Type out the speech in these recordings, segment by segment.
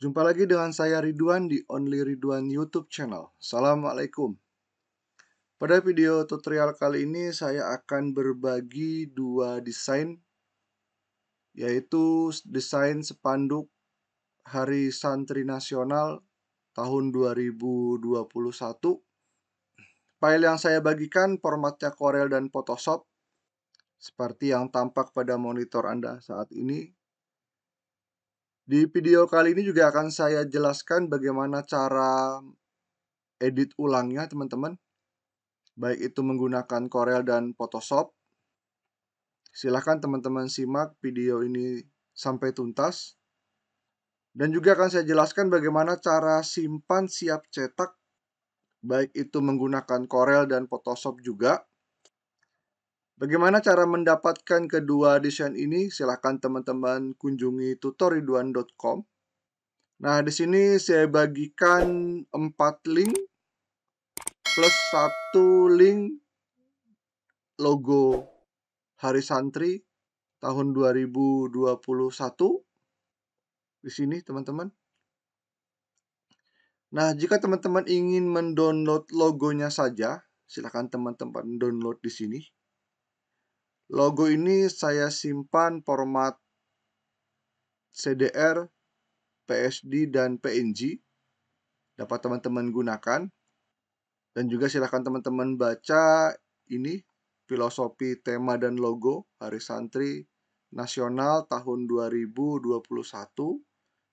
Jumpa lagi dengan saya Ridwan di Only Ridwan YouTube channel. Assalamualaikum. Pada video tutorial kali ini saya akan berbagi dua desain yaitu desain spanduk Hari Santri Nasional tahun 2021. File yang saya bagikan formatnya Corel dan Photoshop seperti yang tampak pada monitor Anda saat ini di video kali ini juga akan saya jelaskan bagaimana cara edit ulangnya teman-teman Baik itu menggunakan Corel dan Photoshop Silahkan teman-teman simak video ini sampai tuntas Dan juga akan saya jelaskan bagaimana cara simpan siap cetak Baik itu menggunakan Corel dan Photoshop juga Bagaimana cara mendapatkan kedua desain ini? Silahkan teman-teman kunjungi tutoriduan.com. Nah, di sini saya bagikan 4 link plus satu link logo Hari Santri tahun 2021 di sini teman-teman. Nah, jika teman-teman ingin mendownload logonya saja, silahkan teman-teman download di sini. Logo ini saya simpan format CDR, PSD, dan PNG. Dapat teman-teman gunakan. Dan juga silakan teman-teman baca ini, filosofi tema dan logo Hari Santri Nasional tahun 2021.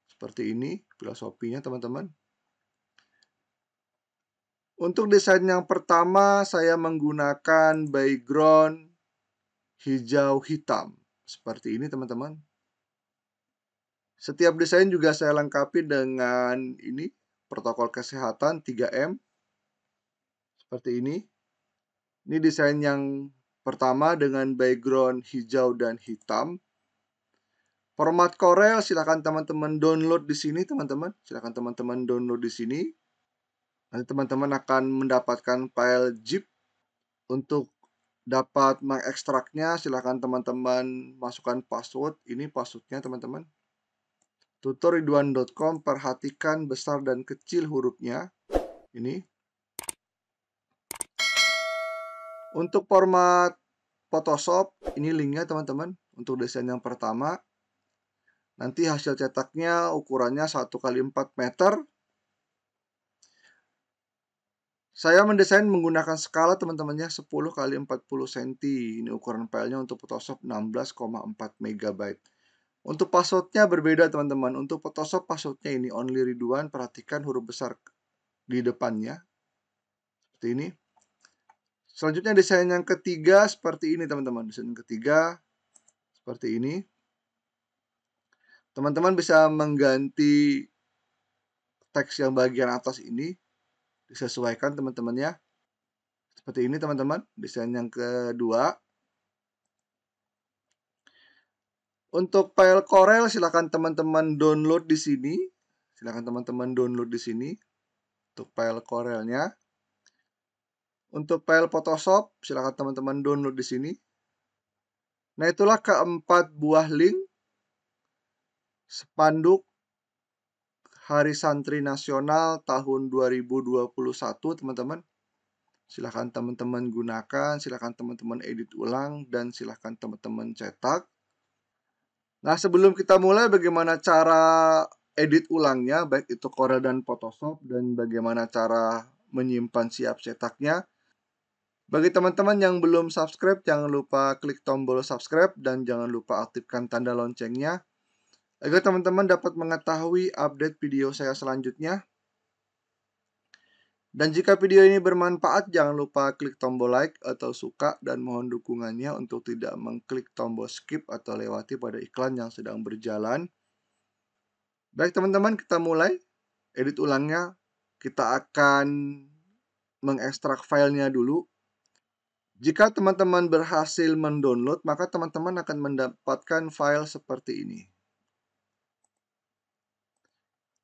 Seperti ini filosofinya teman-teman. Untuk desain yang pertama, saya menggunakan background hijau hitam. Seperti ini teman-teman. Setiap desain juga saya lengkapi dengan ini, protokol kesehatan 3M. Seperti ini. Ini desain yang pertama dengan background hijau dan hitam. Format Corel silahkan teman-teman download di sini teman-teman. Silahkan teman-teman download di sini. Nanti teman-teman akan mendapatkan file zip untuk dapat mengekstraknya silahkan teman-teman masukkan password ini passwordnya teman-teman tutoriduan.com perhatikan besar dan kecil hurufnya ini untuk format Photoshop ini linknya teman-teman untuk desain yang pertama nanti hasil cetaknya ukurannya 1 kali 4 meter saya mendesain menggunakan skala teman-temannya 10 kali 40 cm. Ini ukuran filenya untuk Photoshop 16,4 MB. Untuk passwordnya berbeda teman-teman. Untuk Photoshop passwordnya ini only Ridwan. Perhatikan huruf besar di depannya. Seperti ini. Selanjutnya desain yang ketiga seperti ini teman-teman. Desain yang ketiga seperti ini. Teman-teman bisa mengganti teks yang bagian atas ini disesuaikan teman-teman ya seperti ini teman-teman desain yang kedua untuk file Corel silahkan teman-teman download di sini silahkan teman-teman download di sini untuk file Corelnya untuk file Photoshop silahkan teman-teman download di sini nah itulah keempat buah link spanduk Hari Santri Nasional tahun 2021, teman-teman. Silahkan teman-teman gunakan, silahkan teman-teman edit ulang, dan silahkan teman-teman cetak. Nah, sebelum kita mulai bagaimana cara edit ulangnya, baik itu Corel dan Photoshop, dan bagaimana cara menyimpan siap cetaknya. Bagi teman-teman yang belum subscribe, jangan lupa klik tombol subscribe dan jangan lupa aktifkan tanda loncengnya Agar teman-teman dapat mengetahui update video saya selanjutnya. Dan jika video ini bermanfaat, jangan lupa klik tombol like atau suka dan mohon dukungannya untuk tidak mengklik tombol skip atau lewati pada iklan yang sedang berjalan. Baik teman-teman, kita mulai. Edit ulangnya, kita akan mengekstrak filenya dulu. Jika teman-teman berhasil mendownload, maka teman-teman akan mendapatkan file seperti ini.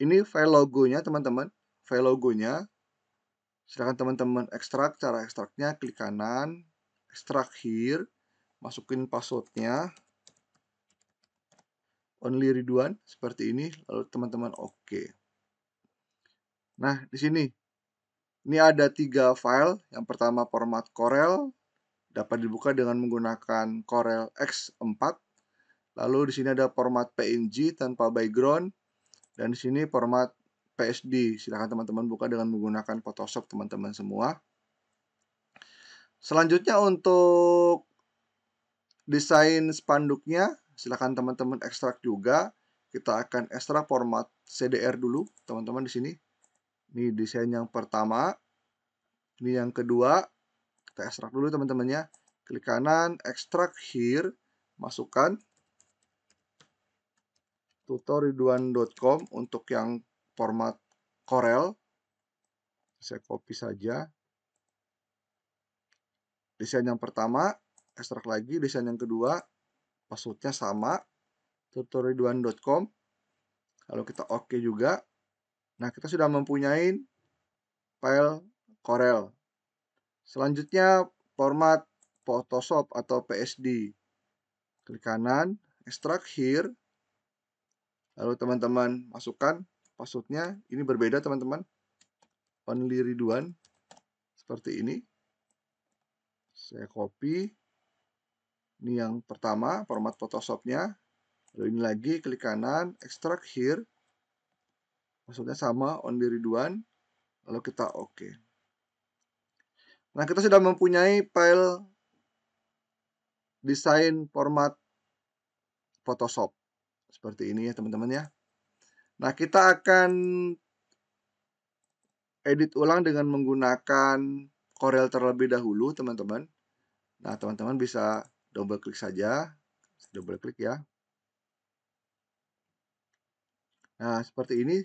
Ini file logonya teman-teman, file logonya. Silahkan teman-teman ekstrak, cara ekstraknya klik kanan, ekstrak here, masukin passwordnya. Only Ridwan seperti ini, lalu teman-teman oke. Okay. Nah, di sini ini ada tiga file. Yang pertama format Corel, dapat dibuka dengan menggunakan Corel X4. Lalu di sini ada format PNG tanpa background, dan di sini format PSD. Silahkan teman-teman buka dengan menggunakan Photoshop teman-teman semua. Selanjutnya untuk desain spanduknya, silahkan teman-teman ekstrak juga. Kita akan ekstrak format CDR dulu, teman-teman di sini. Ini desain yang pertama. Ini yang kedua. Kita ekstrak dulu teman-temannya. Klik kanan, ekstrak here, masukkan tutoriduan.com untuk yang format Corel. Saya copy saja. Desain yang pertama, ekstrak lagi. Desain yang kedua, passwordnya sama. tutoriduan.com. Lalu kita oke juga. Nah, kita sudah mempunyai file Corel. Selanjutnya, format Photoshop atau PSD. Klik kanan, extract here, Lalu teman-teman masukkan passwordnya. Ini berbeda teman-teman. Only Ridwan. Seperti ini. Saya copy. Ini yang pertama, format Photoshopnya. Lalu ini lagi, klik kanan, extract here. Maksudnya sama, Only Ridwan. Lalu kita oke. Okay. Nah, kita sudah mempunyai file desain format Photoshop. Seperti ini ya teman-teman ya. Nah, kita akan edit ulang dengan menggunakan Corel terlebih dahulu, teman-teman. Nah, teman-teman bisa double klik saja. Double klik ya. Nah, seperti ini.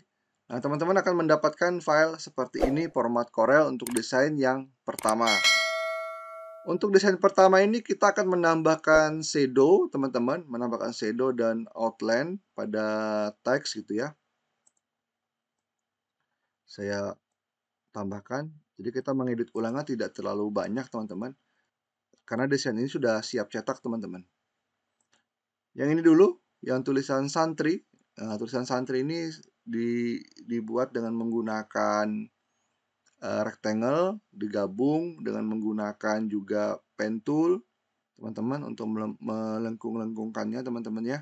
Nah, teman-teman akan mendapatkan file seperti ini format Corel untuk desain yang pertama. Untuk desain pertama ini kita akan menambahkan shadow, teman-teman, menambahkan shadow dan outline pada teks gitu ya. Saya tambahkan. Jadi kita mengedit ulangan tidak terlalu banyak, teman-teman. Karena desain ini sudah siap cetak, teman-teman. Yang ini dulu, yang tulisan santri. Nah, tulisan santri ini di, dibuat dengan menggunakan uh, rectangle digabung dengan menggunakan juga pen tool teman-teman untuk melengkung-lengkungkannya teman-teman ya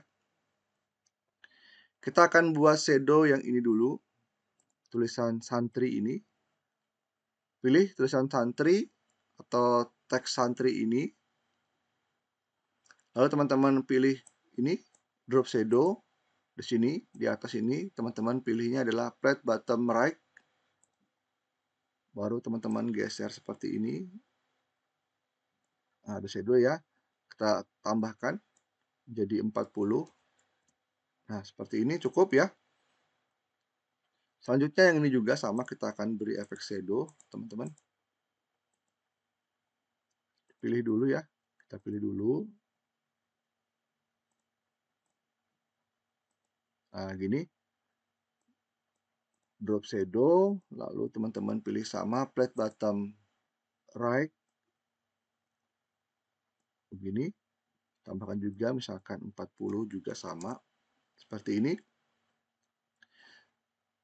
kita akan buat shadow yang ini dulu tulisan santri ini pilih tulisan santri atau teks santri ini lalu teman-teman pilih ini drop shadow di sini di atas ini teman-teman pilihnya adalah flat bottom right baru teman-teman geser seperti ini nah, ada shadow ya kita tambahkan jadi 40 nah seperti ini cukup ya selanjutnya yang ini juga sama kita akan beri efek shadow teman-teman pilih dulu ya kita pilih dulu nah gini drop shadow lalu teman-teman pilih sama flat bottom right begini tambahkan juga misalkan 40 juga sama seperti ini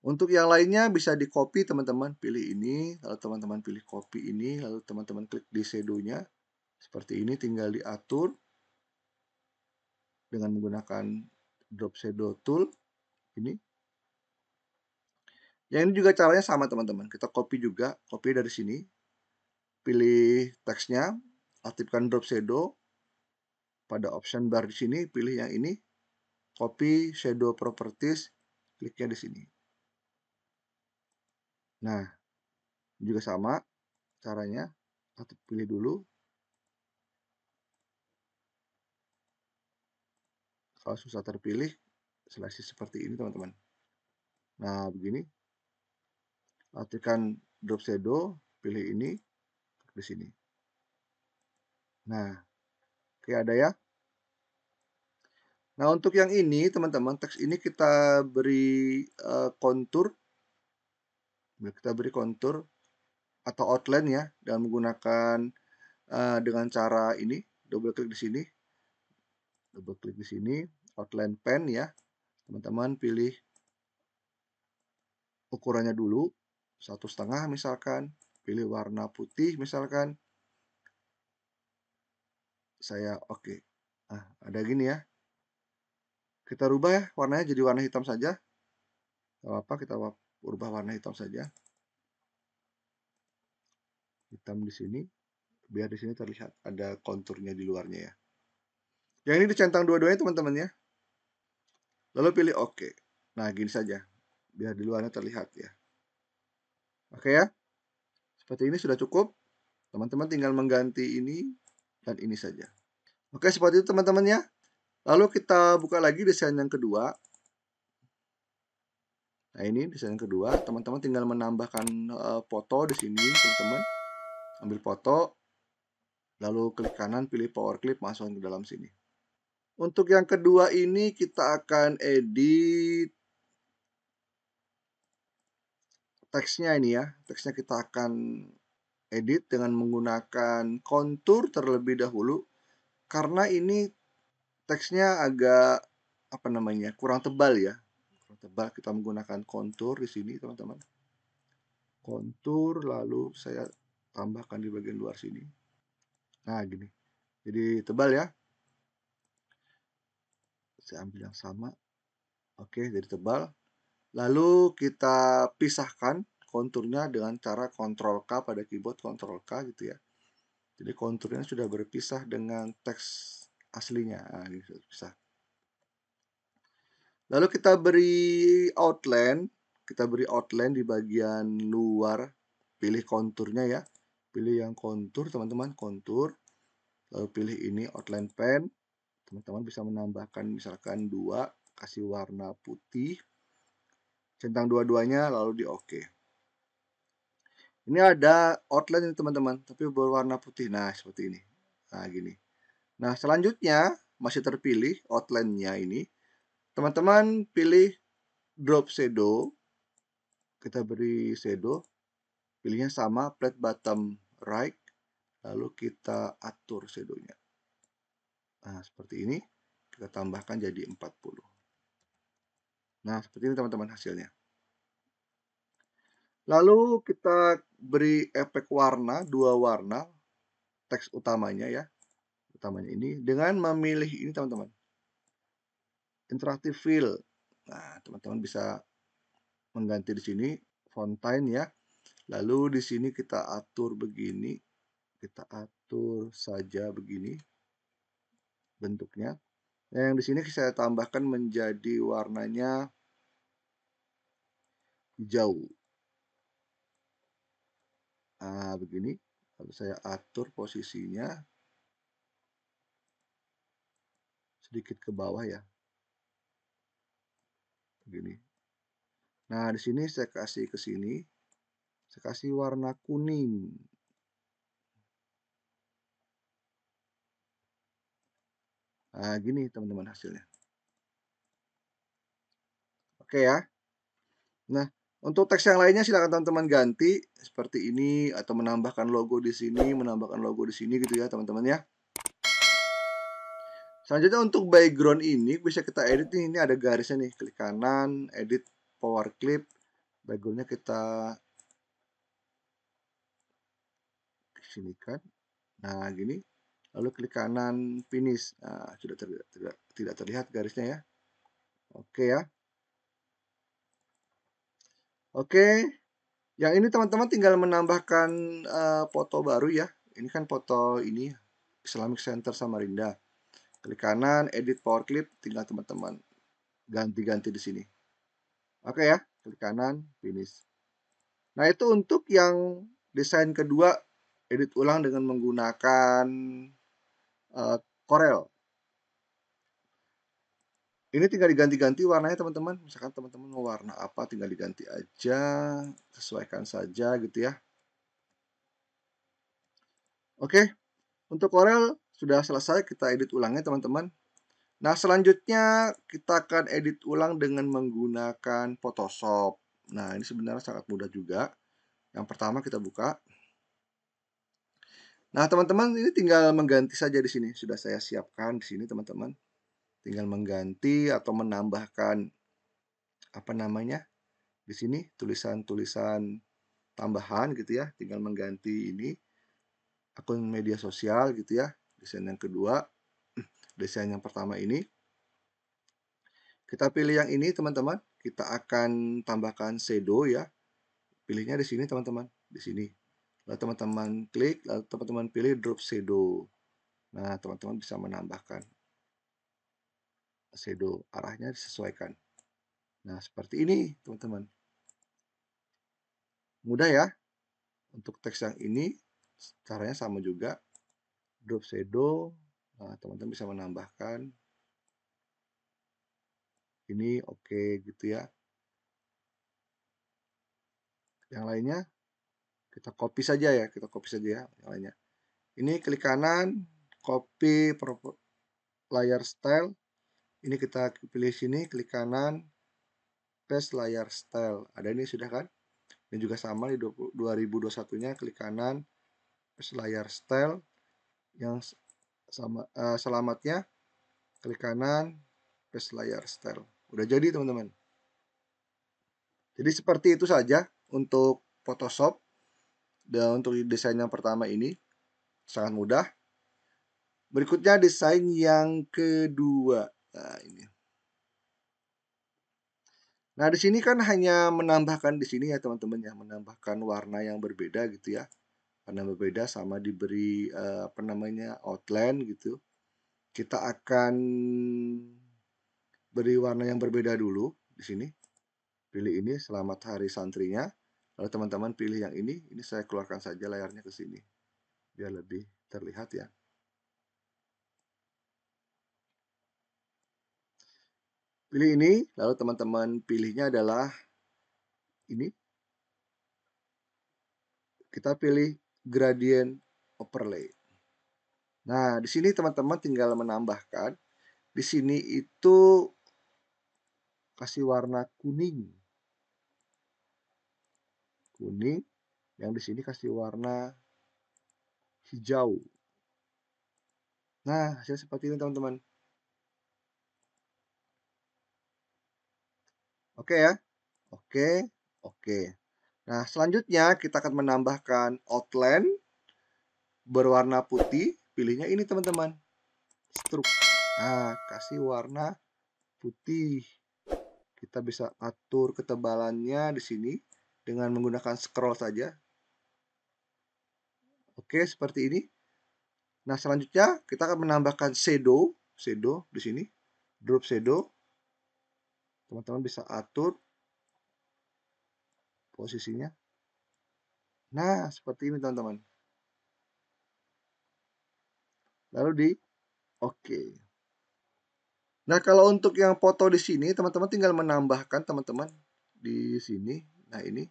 untuk yang lainnya bisa di copy teman-teman pilih ini lalu teman-teman pilih copy ini lalu teman-teman klik di shadownya seperti ini tinggal diatur dengan menggunakan drop shadow tool ini yang ini juga caranya sama teman-teman. Kita copy juga, copy dari sini. Pilih teksnya, aktifkan drop shadow. Pada option bar di sini, pilih yang ini. Copy shadow properties, kliknya di sini. Nah, juga sama caranya. Atau pilih dulu, kalau susah terpilih seleksi seperti ini teman-teman nah begini aktifkan drop shadow, pilih ini, di sini. Nah, oke ada ya. Nah, untuk yang ini, teman-teman, teks ini kita beri uh, kontur. Kita beri kontur atau outline ya, dan menggunakan uh, dengan cara ini. Double klik di sini. Double klik di sini. Outline pen ya. Teman-teman pilih ukurannya dulu satu setengah misalkan pilih warna putih misalkan saya oke okay. nah, ada gini ya kita rubah ya warnanya jadi warna hitam saja Gak apa kita ubah warna hitam saja hitam di sini biar di sini terlihat ada konturnya di luarnya ya yang ini dicentang dua-duanya teman-teman ya lalu pilih oke okay. nah gini saja biar di luarnya terlihat ya Oke ya. Seperti ini sudah cukup. Teman-teman tinggal mengganti ini dan ini saja. Oke, seperti itu teman-teman ya. Lalu kita buka lagi desain yang kedua. Nah, ini desain yang kedua. Teman-teman tinggal menambahkan eh, foto di sini, teman-teman. Ambil foto, lalu klik kanan, pilih power clip, masukkan ke dalam sini. Untuk yang kedua ini kita akan edit teksnya ini ya. Teksnya kita akan edit dengan menggunakan kontur terlebih dahulu karena ini teksnya agak apa namanya? kurang tebal ya. Kurang tebal kita menggunakan kontur di sini, teman-teman. Kontur lalu saya tambahkan di bagian luar sini. Nah, gini. Jadi tebal ya. Saya ambil yang sama. Oke, jadi tebal. Lalu kita pisahkan konturnya dengan cara Ctrl K pada keyboard Ctrl K gitu ya. Jadi konturnya sudah berpisah dengan teks aslinya. Nah, ini sudah pisah. Lalu kita beri outline, kita beri outline di bagian luar, pilih konturnya ya. Pilih yang kontur, teman-teman, kontur. Lalu pilih ini outline pen. Teman-teman bisa menambahkan misalkan dua, kasih warna putih centang dua-duanya lalu di oke okay. ini ada outline ini teman-teman tapi berwarna putih nah seperti ini nah gini nah selanjutnya masih terpilih outline-nya ini teman-teman pilih drop shadow kita beri shadow pilihnya sama flat bottom right lalu kita atur shadownya nah seperti ini kita tambahkan jadi 40 Nah, seperti ini teman-teman hasilnya. Lalu kita beri efek warna, dua warna, teks utamanya ya. Utamanya ini, dengan memilih ini teman-teman. Interactive fill. Nah, teman-teman bisa mengganti di sini fontain ya. Lalu di sini kita atur begini. Kita atur saja begini bentuknya. Nah, yang di sini saya tambahkan menjadi warnanya hijau. Nah, begini. Lalu saya atur posisinya sedikit ke bawah ya. Begini. Nah, di sini saya kasih ke sini. Saya kasih warna kuning. Nah, gini teman-teman hasilnya. Oke ya. Nah, untuk teks yang lainnya silakan teman-teman ganti seperti ini atau menambahkan logo di sini, menambahkan logo di sini gitu ya teman-teman ya. Selanjutnya untuk background ini bisa kita edit nih, ini ada garisnya nih, klik kanan, edit power clip, backgroundnya kita sini kan. Nah, gini, lalu klik kanan finish nah, sudah ter tidak tidak terlihat garisnya ya oke ya oke yang ini teman-teman tinggal menambahkan uh, foto baru ya ini kan foto ini Islamic Center Samarinda klik kanan edit power clip tinggal teman-teman ganti-ganti di sini oke ya klik kanan finish nah itu untuk yang desain kedua edit ulang dengan menggunakan uh, Ini tinggal diganti-ganti warnanya teman-teman. Misalkan teman-teman mau warna apa tinggal diganti aja, sesuaikan saja gitu ya. Oke, untuk Corel sudah selesai kita edit ulangnya teman-teman. Nah, selanjutnya kita akan edit ulang dengan menggunakan Photoshop. Nah, ini sebenarnya sangat mudah juga. Yang pertama kita buka. Nah, teman-teman ini tinggal mengganti saja di sini. Sudah saya siapkan di sini, teman-teman. Tinggal mengganti atau menambahkan apa namanya? Di sini tulisan-tulisan tambahan gitu ya. Tinggal mengganti ini akun media sosial gitu ya. Desain yang kedua, desain yang pertama ini. Kita pilih yang ini, teman-teman. Kita akan tambahkan shadow ya. Pilihnya di sini, teman-teman. Di sini, Lalu teman-teman klik, lalu teman-teman pilih drop shadow. Nah, teman-teman bisa menambahkan shadow arahnya disesuaikan. Nah, seperti ini, teman-teman. Mudah ya. Untuk teks yang ini, caranya sama juga. Drop shadow. Nah, teman-teman bisa menambahkan. Ini oke okay, gitu ya. Yang lainnya, kita copy saja ya kita copy saja ya yang lainnya ini klik kanan copy layar style ini kita pilih sini klik kanan paste layar style ada ini sudah kan dan juga sama di 2021 nya klik kanan paste layar style yang sama uh, selamatnya klik kanan paste layar style udah jadi teman-teman jadi seperti itu saja untuk Photoshop dan untuk desain yang pertama ini sangat mudah. Berikutnya desain yang kedua. Nah, ini. Nah, di sini kan hanya menambahkan di sini ya teman-teman ya, menambahkan warna yang berbeda gitu ya. Warna berbeda sama diberi eh, apa namanya outline gitu. Kita akan beri warna yang berbeda dulu di sini. Pilih ini selamat hari santrinya. Lalu teman-teman pilih yang ini, ini saya keluarkan saja layarnya ke sini, biar lebih terlihat ya. Pilih ini, lalu teman-teman pilihnya adalah ini. Kita pilih gradient overlay. Nah, di sini teman-teman tinggal menambahkan. Di sini itu kasih warna kuning kuning yang di sini kasih warna hijau. Nah, hasil seperti ini teman-teman. Oke ya. Oke, oke. Nah, selanjutnya kita akan menambahkan outline berwarna putih. Pilihnya ini teman-teman. Struk. Nah, kasih warna putih. Kita bisa atur ketebalannya di sini dengan menggunakan scroll saja. Oke, seperti ini. Nah, selanjutnya kita akan menambahkan shadow, shadow di sini, drop shadow. Teman-teman bisa atur posisinya. Nah, seperti ini teman-teman. Lalu di oke. Okay. Nah, kalau untuk yang foto di sini, teman-teman tinggal menambahkan teman-teman di sini Nah ini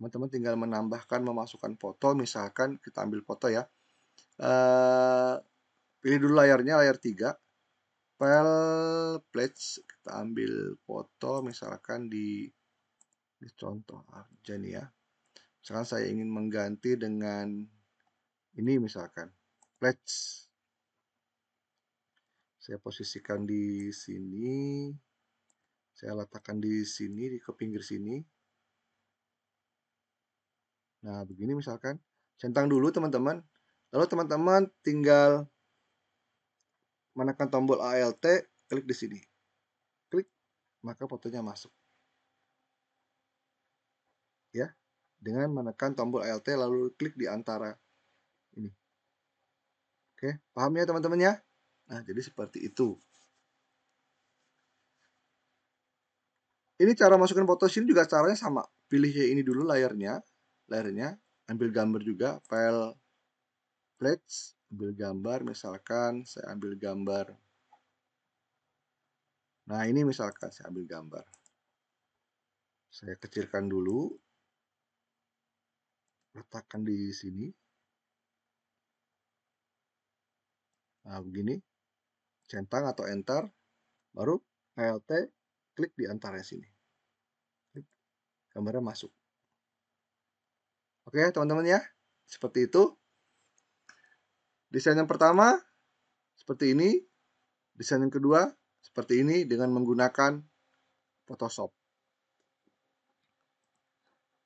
teman-teman tinggal menambahkan, memasukkan foto. Misalkan kita ambil foto ya. E, pilih dulu layarnya, layar 3. File, pledge, kita ambil foto misalkan di, di contoh aja nih ya. Misalkan saya ingin mengganti dengan ini misalkan, pledge. Saya posisikan di sini, saya letakkan di sini, di ke pinggir sini. Nah, begini misalkan centang dulu teman-teman. Lalu teman-teman tinggal menekan tombol ALT, klik di sini. Klik, maka fotonya masuk. Ya, dengan menekan tombol ALT lalu klik di antara ini. Oke, paham ya teman-teman ya? Nah, jadi seperti itu. Ini cara masukin foto sini juga caranya sama. Pilih ini dulu layarnya, layarnya ambil gambar juga file plates ambil gambar misalkan saya ambil gambar nah ini misalkan saya ambil gambar saya kecilkan dulu letakkan di sini nah begini centang atau enter baru alt klik di antara sini klik gambarnya masuk Oke, teman-teman ya. Seperti itu. Desain yang pertama seperti ini. Desain yang kedua seperti ini dengan menggunakan Photoshop.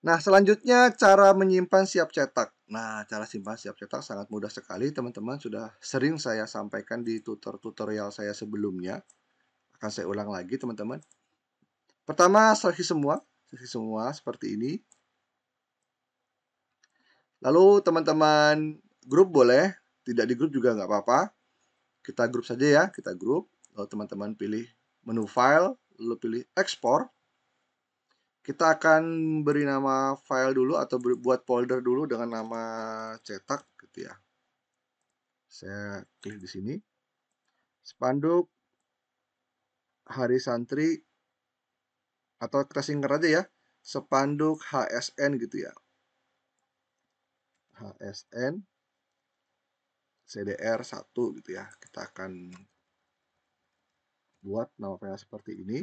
Nah, selanjutnya cara menyimpan siap cetak. Nah, cara simpan siap cetak sangat mudah sekali, teman-teman. Sudah sering saya sampaikan di tutor-tutorial saya sebelumnya. Akan saya ulang lagi, teman-teman. Pertama, seleksi semua. Seleksi semua seperti ini. Lalu teman-teman grup boleh, tidak di grup juga nggak apa-apa. Kita grup saja ya, kita grup. Lalu teman-teman pilih menu file, lalu pilih export. Kita akan beri nama file dulu atau buat folder dulu dengan nama cetak gitu ya. Saya klik di sini. Spanduk Hari Santri atau kita singkat aja ya, spanduk HSN gitu ya. HSN CDR 1 gitu ya. Kita akan buat nama file seperti ini.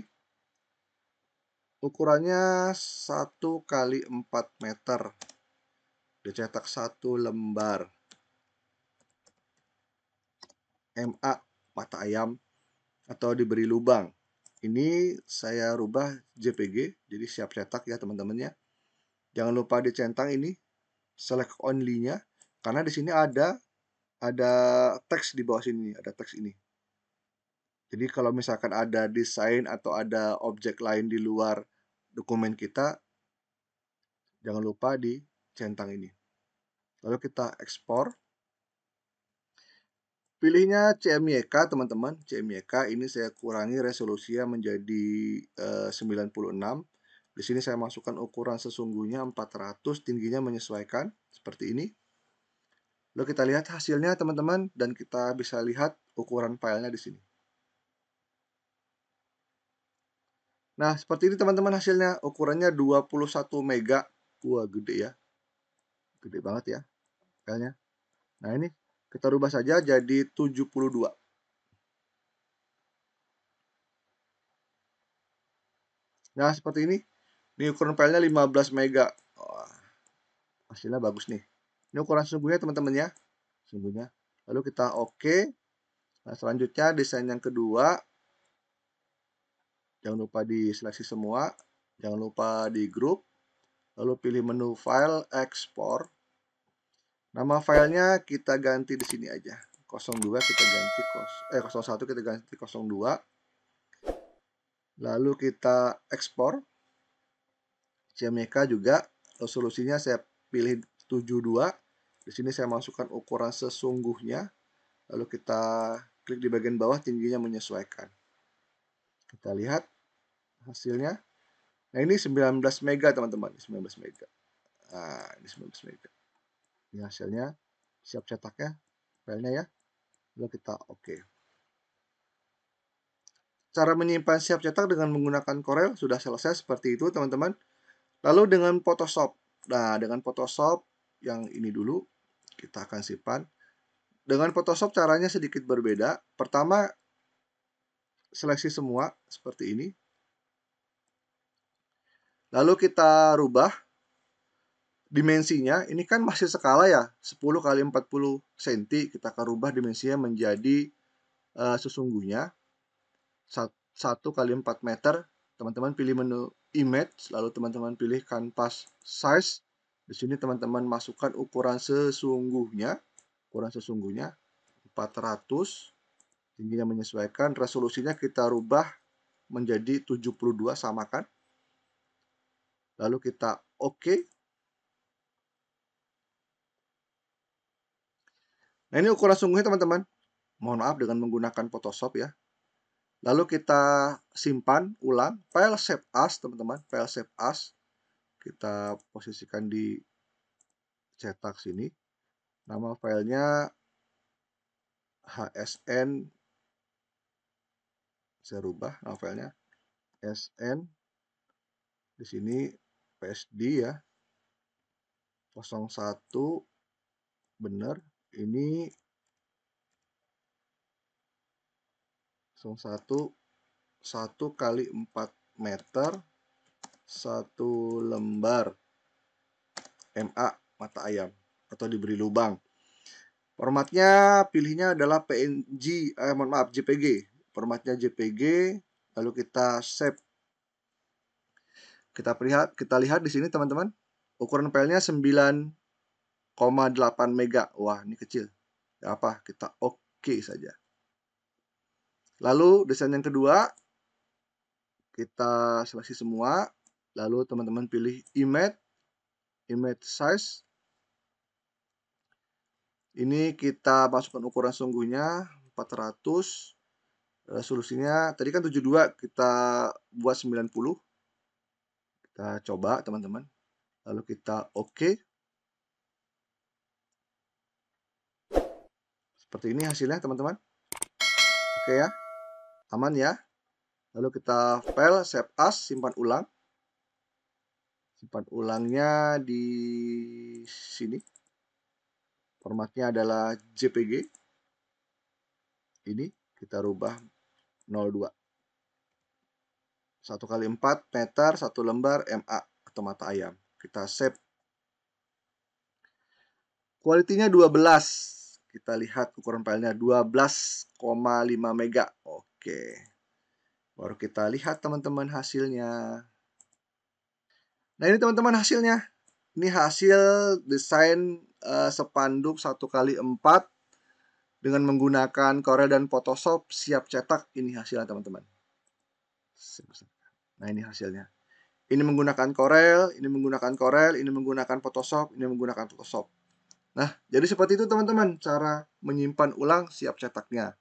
Ukurannya 1 kali 4 meter. Dicetak satu lembar. MA mata ayam atau diberi lubang. Ini saya rubah JPG, jadi siap cetak ya teman-temannya. Jangan lupa dicentang ini select only-nya karena di sini ada ada teks di bawah sini, ada teks ini. Jadi kalau misalkan ada desain atau ada objek lain di luar dokumen kita, jangan lupa di centang ini. Lalu kita ekspor. Pilihnya CMYK teman-teman, CMYK ini saya kurangi resolusinya menjadi eh, 96 di sini saya masukkan ukuran sesungguhnya 400, tingginya menyesuaikan seperti ini. Lalu kita lihat hasilnya teman-teman dan kita bisa lihat ukuran filenya di sini. Nah, seperti ini teman-teman hasilnya. Ukurannya 21 mega. Wah, gede ya. Gede banget ya filenya. Nah, ini kita rubah saja jadi 72. Nah, seperti ini ini ukuran filenya 15 mega. Oh, hasilnya bagus nih. Ini ukuran sesungguhnya teman-teman ya. Sesungguhnya. Lalu kita oke. Okay. Nah, selanjutnya desain yang kedua. Jangan lupa di seleksi semua. Jangan lupa di grup. Lalu pilih menu file export Nama filenya kita ganti di sini aja. 02 kita ganti kos eh 01 kita ganti 02. Lalu kita ekspor. CMYK juga resolusinya saya pilih 72 di sini saya masukkan ukuran sesungguhnya lalu kita klik di bagian bawah tingginya menyesuaikan kita lihat hasilnya nah ini 19 mega teman-teman 19 mega ah ini 19 mega ini hasilnya siap cetaknya filenya ya lalu kita oke okay. cara menyimpan siap cetak dengan menggunakan Corel sudah selesai seperti itu teman-teman Lalu dengan Photoshop. Nah, dengan Photoshop yang ini dulu kita akan simpan. Dengan Photoshop caranya sedikit berbeda. Pertama, seleksi semua seperti ini. Lalu kita rubah dimensinya. Ini kan masih skala ya, 10 kali 40 cm. Kita akan rubah dimensinya menjadi uh, sesungguhnya 1 kali 4 meter. Teman-teman pilih menu image, lalu teman-teman pilih kanvas size. Di sini teman-teman masukkan ukuran sesungguhnya, ukuran sesungguhnya 400, tingginya menyesuaikan, resolusinya kita rubah menjadi 72 samakan. Lalu kita oke. Okay. Nah ini ukuran sesungguhnya teman-teman. Mohon maaf dengan menggunakan Photoshop ya. Lalu kita simpan ulang file save as, teman-teman, file save as. Kita posisikan di cetak sini. Nama filenya HSN saya rubah nama filenya SN di sini PSD ya 01 benar ini langsung 1 1 kali empat meter satu lembar MA mata ayam atau diberi lubang formatnya pilihnya adalah PNG eh, mohon maaf JPG formatnya JPG lalu kita save kita lihat kita lihat di sini teman-teman ukuran filenya 9,8 mega wah ini kecil ya apa kita oke okay saja Lalu desain yang kedua kita seleksi semua, lalu teman-teman pilih image, image size. Ini kita masukkan ukuran sungguhnya 400. Resolusinya eh, tadi kan 72, kita buat 90. Kita coba teman-teman. Lalu kita oke. Okay. Seperti ini hasilnya teman-teman. Oke okay, ya aman ya lalu kita file save as simpan ulang simpan ulangnya di sini formatnya adalah JPG ini kita rubah 02 1 kali 4 meter satu lembar MA atau mata ayam kita save kualitinya 12 kita lihat ukuran filenya 12,5 mega oke Oke. Baru kita lihat teman-teman hasilnya. Nah ini teman-teman hasilnya. Ini hasil desain uh, sepanduk 1 kali 4 dengan menggunakan Corel dan Photoshop siap cetak. Ini hasilnya teman-teman. Nah ini hasilnya. Ini menggunakan Corel, ini menggunakan Corel, ini menggunakan Photoshop, ini menggunakan Photoshop. Nah, jadi seperti itu teman-teman cara menyimpan ulang siap cetaknya.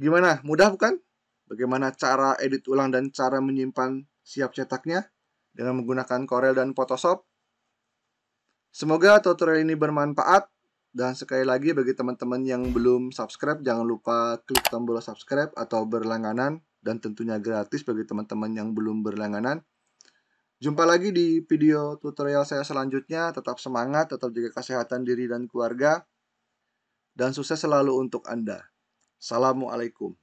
Gimana? Mudah bukan? Bagaimana cara edit ulang dan cara menyimpan siap cetaknya dengan menggunakan Corel dan Photoshop? Semoga tutorial ini bermanfaat dan sekali lagi bagi teman-teman yang belum subscribe jangan lupa klik tombol subscribe atau berlangganan dan tentunya gratis bagi teman-teman yang belum berlangganan. Jumpa lagi di video tutorial saya selanjutnya. Tetap semangat, tetap jaga kesehatan diri dan keluarga, dan sukses selalu untuk Anda. Assalamualaikum.